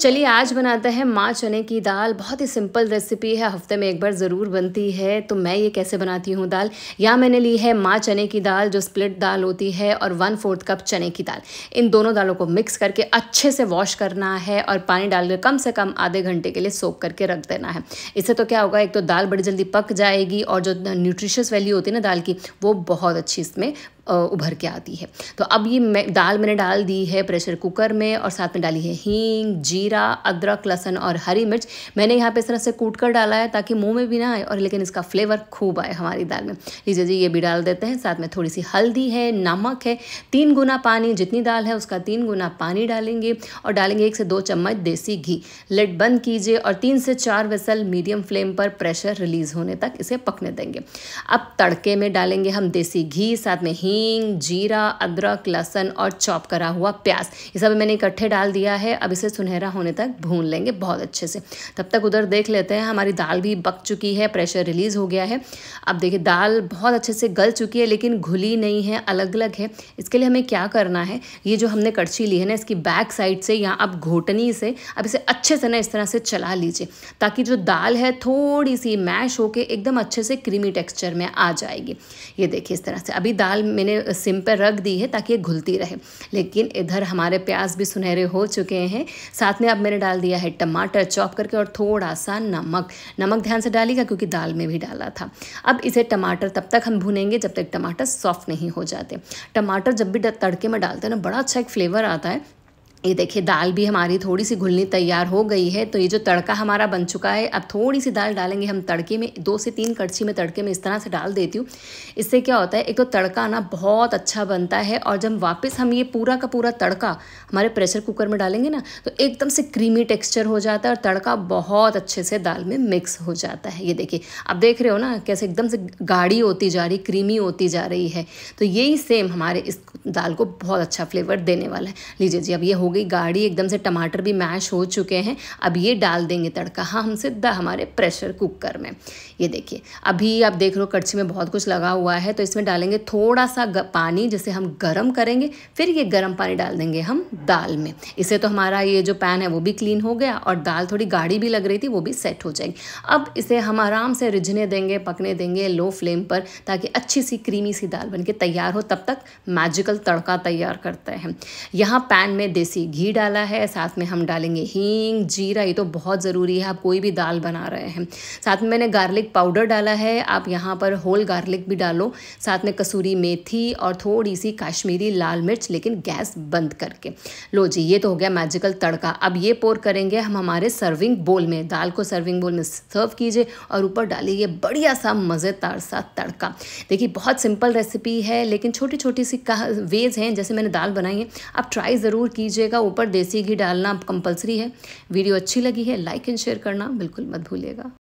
चलिए आज बनाते हैं माँ चने की दाल बहुत ही सिंपल रेसिपी है हफ्ते में एक बार ज़रूर बनती है तो मैं ये कैसे बनाती हूँ दाल या मैंने ली है माँ चने की दाल जो स्प्लिट दाल होती है और वन फोर्थ कप चने की दाल इन दोनों दालों को मिक्स करके अच्छे से वॉश करना है और पानी डालकर कम से कम आधे घंटे के लिए सोख करके रख देना है इससे तो क्या होगा एक तो दाल बड़ी जल्दी पक जाएगी और जो न्यूट्रिशस वैल्यू होती है ना दाल की वो बहुत अच्छी इसमें उभर के आती है तो अब ये दाल मैंने डाल दी है प्रेशर कुकर में और साथ में डाली है हींग जीरा अदरक लहसन और हरी मिर्च मैंने यहाँ पे इस तरह से कूट कर डाला है ताकि मुंह में भी ना आए और लेकिन इसका फ्लेवर खूब आए हमारी दाल में लीजिए जी ये भी डाल देते हैं साथ में थोड़ी सी हल्दी है नमक है तीन गुना पानी जितनी दाल है उसका तीन गुना पानी डालेंगे और डालेंगे एक से दो चम्मच देसी घी लेट बंद कीजिए और तीन से चार वसल मीडियम फ्लेम पर प्रेशर रिलीज होने तक इसे पकने देंगे अब तड़के में डालेंगे हम देसी घी साथ में हींग हींग जीरा अदरक लहसन और चॉप करा हुआ प्याज ये सब मैंने इकट्ठे डाल दिया है अब इसे सुनहरा होने तक भून लेंगे बहुत अच्छे से तब तक उधर देख लेते हैं हमारी दाल भी पक चुकी है प्रेशर रिलीज़ हो गया है अब देखिए दाल बहुत अच्छे से गल चुकी है लेकिन घुली नहीं है अलग अलग है इसके लिए हमें क्या करना है ये जो हमने कड़छी ली है ना इसकी बैक साइड से या अब घोटनी से अब इसे अच्छे से ना इस तरह से चला लीजिए ताकि जो दाल है थोड़ी सी मैश होके एकदम अच्छे से क्रीमी टेक्सचर में आ जाएगी ये देखिए इस तरह से अभी दाल में मैंने सिम पर रख दी है ताकि ये घुलती रहे लेकिन इधर हमारे प्याज भी सुनहरे हो चुके हैं साथ में अब मैंने डाल दिया है टमाटर चॉप करके और थोड़ा सा नमक नमक ध्यान से डालिएगा क्योंकि दाल में भी डाला था अब इसे टमाटर तब तक हम भुनेंगे जब तक टमाटर सॉफ्ट नहीं हो जाते टमाटर जब भी तड़के में डालते हैं ना बड़ा अच्छा एक फ्लेवर आता है ये देखिए दाल भी हमारी थोड़ी सी घुलनी तैयार हो गई है तो ये जो तड़का हमारा बन चुका है अब थोड़ी सी दाल डालेंगे हम तड़के में दो से तीन कड़छी में तड़के में इस तरह से डाल देती हूँ इससे क्या होता है एक तो तड़का ना बहुत अच्छा बनता है और जब वापस हम ये पूरा का पूरा तड़का हमारे प्रेशर कुकर में डालेंगे ना तो एकदम से क्रीमी टेक्स्चर हो जाता है और तड़का बहुत अच्छे से दाल में मिक्स हो जाता है ये देखिए आप देख रहे हो ना कैसे एकदम से गाढ़ी होती जा रही क्रीमी होती जा रही है तो यही सेम हमारे इस दाल को बहुत अच्छा फ्लेवर देने वाला है लीजिए जी अब ये हो गई गाढ़ी एकदम से टमाटर भी मैश हो चुके हैं अब ये डाल देंगे तड़का हाँ हम सीधा हमारे प्रेशर कुकर में ये देखिए अभी आप देख हो कड़छी में बहुत कुछ लगा हुआ है तो इसमें डालेंगे थोड़ा सा पानी जिसे हम गर्म करेंगे फिर ये गर्म पानी डाल देंगे हम दाल में इससे तो हमारा ये जो पैन है वो भी क्लीन हो गया और दाल थोड़ी गाढ़ी भी लग रही थी वो भी सेट हो जाएगी अब इसे हम आराम से रिझने देंगे पकने देंगे लो फ्लेम पर ताकि अच्छी सी क्रीमी सी दाल बन के तैयार हो तब तक मैजिकल तड़का तैयार करते हैं यहाँ पैन में देसी घी डाला है साथ में हम डालेंगे हींग जीरा ये तो बहुत ज़रूरी है आप कोई भी दाल बना रहे हैं साथ में मैंने गार्लिक पाउडर डाला है आप यहाँ पर होल गार्लिक भी डालो साथ में कसूरी मेथी और थोड़ी सी काश्मीरी लाल मिर्च लेकिन गैस बंद करके लो जी ये तो हो गया मैजिकल तड़का अब ये पोर करेंगे हम हमारे सर्विंग बोल में दाल को सर्विंग बोल में सर्व कीजिए और ऊपर डालिए बढ़िया सा मज़ेदार सा तड़का देखिए बहुत सिंपल रेसिपी है लेकिन छोटी छोटी सी वेज़ हैं जैसे मैंने दाल बनाई है आप ट्राई ज़रूर कीजिएगा रहेगा ऊपर देसी घी डालना कंपलसरी है वीडियो अच्छी लगी है लाइक एंड शेयर करना बिल्कुल मत भूलिएगा